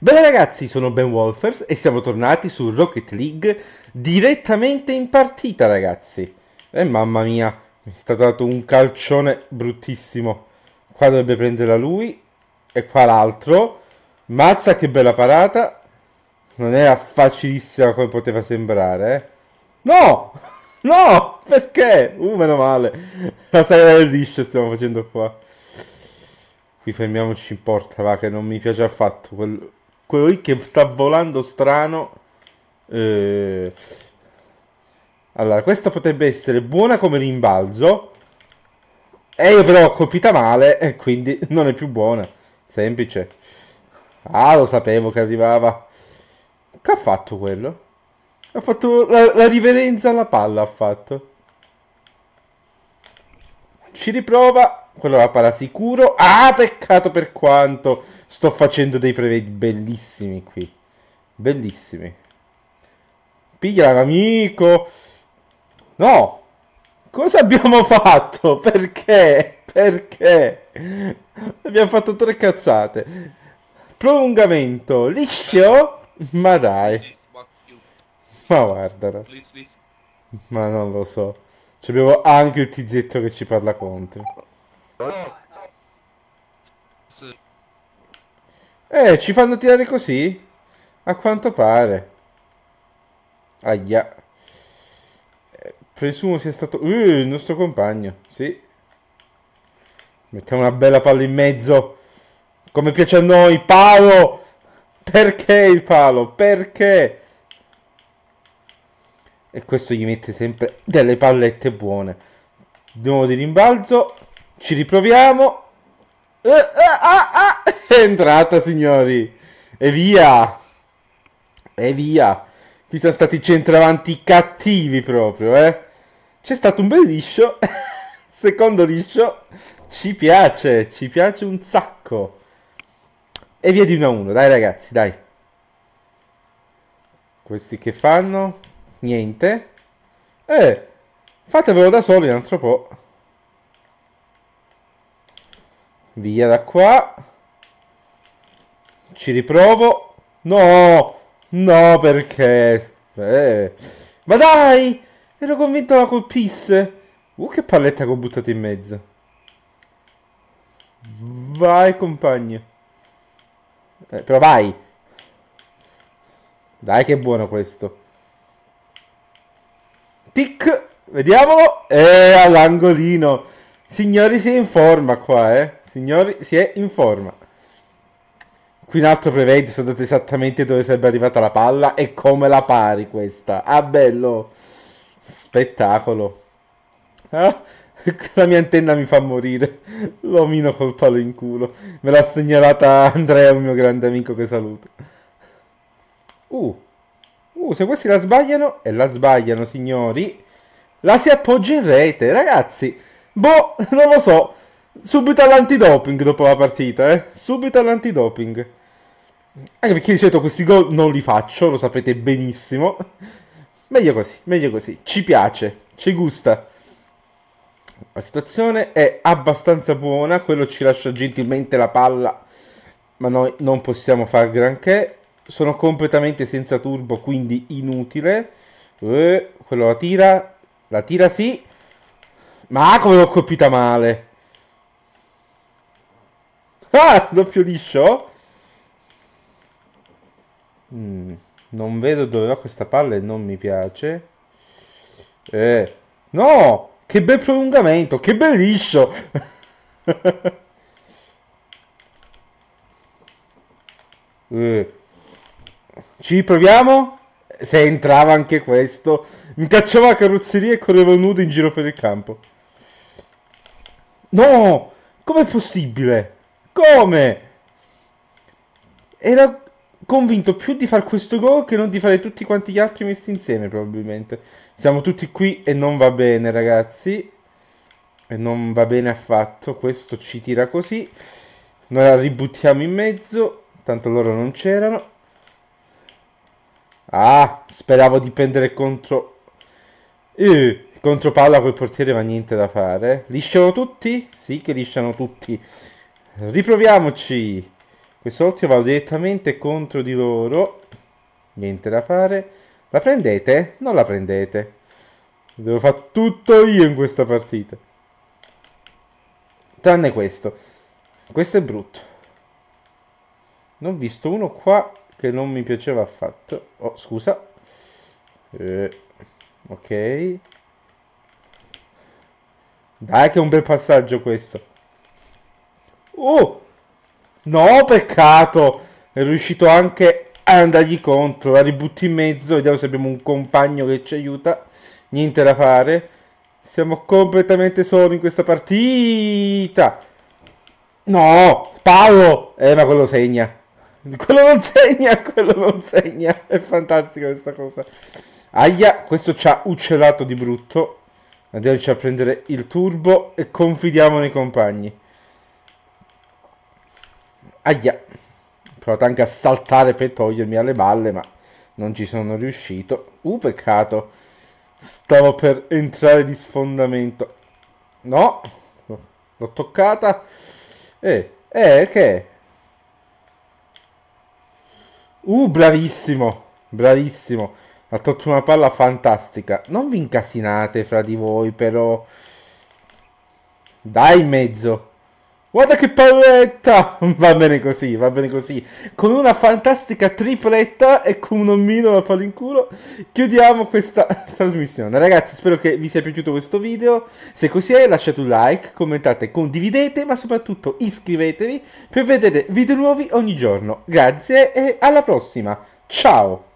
Bene ragazzi, sono Ben Wolfers e siamo tornati su Rocket League direttamente in partita ragazzi. E eh, mamma mia, mi è stato dato un calcione bruttissimo. Qua dovrebbe prenderla lui e qua l'altro. Mazza che bella parata. Non era facilissima come poteva sembrare. Eh. No! No! Perché? Uh, meno male. La sagra del liscio stiamo facendo qua. Qui fermiamoci in porta, va, che non mi piace affatto. Quello quello lì che sta volando strano. Eh, allora, questa potrebbe essere buona come rimbalzo. E io però l'ho colpita male e quindi non è più buona. Semplice. Ah, lo sapevo che arrivava. Che ha fatto quello? Ha fatto la, la riverenza alla palla, ha fatto. Ci riprova quello va para sicuro. Ah, peccato per quanto sto facendo dei prevedi bellissimi qui. Bellissimi. Piglia l'amico. No. Cosa abbiamo fatto? Perché? Perché? Abbiamo fatto tre cazzate. Prolungamento. Liscio? Ma dai. Ma guardalo. Ma non lo so. Abbiamo anche il tizetto che ci parla contro. Eh, ci fanno tirare così? A quanto pare. Aia. presumo sia stato... Uh, il nostro compagno, sì. Mettiamo una bella palla in mezzo. Come piace a noi, palo! Perché il palo? Perché? E questo gli mette sempre delle pallette buone. Di nuovo di rimbalzo. Ci riproviamo. Eh, eh ah, ah, È entrata, signori. E via. E via. Qui sono stati centravanti cattivi proprio, eh. C'è stato un bel liscio. Secondo liscio. Ci piace, ci piace un sacco. E via di 1 a 1, dai ragazzi, dai. Questi che fanno? Niente. Eh, fatevelo da soli un altro po'. Via da qua. Ci riprovo. No! No, perché? Eh. Ma dai! Ero convinto la colpisse. Uh, che palletta che ho buttato in mezzo. Vai, compagno. Eh, però vai. Dai, che buono questo. Tic. Vediamolo. E all'angolino. Signori si è in forma qua, eh. Signori si è in forma. Qui un altro prevede, sono andato esattamente dove sarebbe arrivata la palla e come la pari questa. Ah, bello. Spettacolo. Ah, la mia antenna mi fa morire. L'omino col palo in culo. Me l'ha segnalata Andrea, un mio grande amico che saluto. Uh. Uh, se questi la sbagliano, e la sbagliano signori, la si appoggia in rete. Ragazzi, Boh, non lo so. Subito all'antidoping dopo la partita, eh. Subito all'antidoping. Anche perché di solito questi gol non li faccio, lo sapete benissimo. Meglio così, meglio così. Ci piace, ci gusta. La situazione è abbastanza buona, quello ci lascia gentilmente la palla, ma noi non possiamo far granché. Sono completamente senza turbo, quindi inutile. Eh, quello la tira, la tira sì. Ma come l'ho colpita male. Ah, doppio liscio. Mm, non vedo dove va questa palla e non mi piace. Eh, no, che bel prolungamento, che bel liscio. eh. Ci proviamo? Se entrava anche questo, mi cacciava la carrozzeria e correvo nudo in giro per il campo. No! Com'è possibile? Come? Era convinto più di fare questo gol che non di fare tutti quanti gli altri messi insieme, probabilmente. Siamo tutti qui e non va bene, ragazzi. E non va bene affatto. Questo ci tira così. Noi la ributtiamo in mezzo. Tanto loro non c'erano. Ah, speravo di prendere contro... Eh, Contropalla col portiere ma niente da fare. Lisciano tutti? Sì che lisciano tutti. Riproviamoci. Quest'ultimo va direttamente contro di loro. Niente da fare. La prendete? Non la prendete. Devo fare tutto io in questa partita. Tranne questo. Questo è brutto. Non ho visto uno qua che non mi piaceva affatto. Oh, scusa. Eh, ok. Dai che è un bel passaggio questo. Oh! No, peccato! È riuscito anche a andargli contro. La ributti in mezzo. Vediamo se abbiamo un compagno che ci aiuta. Niente da fare. Siamo completamente soli in questa partita. No! Paolo! Eh, ma quello segna. Quello non segna, quello non segna. È fantastica questa cosa. Aia, questo ci ha uccellato di brutto. Andiamoci a prendere il turbo e confidiamo nei compagni. Aia. Ho Provato anche a saltare per togliermi alle balle, ma non ci sono riuscito. Uh, peccato. Stavo per entrare di sfondamento. No. L'ho toccata. Eh, eh, che? è? Uh, bravissimo. Bravissimo ha tolto una palla fantastica. Non vi incasinate fra di voi, però. Dai, in mezzo. Guarda che palletta! Va bene così, va bene così. Con una fantastica tripletta e con un omino da palla in culo chiudiamo questa trasmissione. Ragazzi, spero che vi sia piaciuto questo video. Se così è, lasciate un like, commentate, condividete, ma soprattutto iscrivetevi per vedere video nuovi ogni giorno. Grazie e alla prossima. Ciao!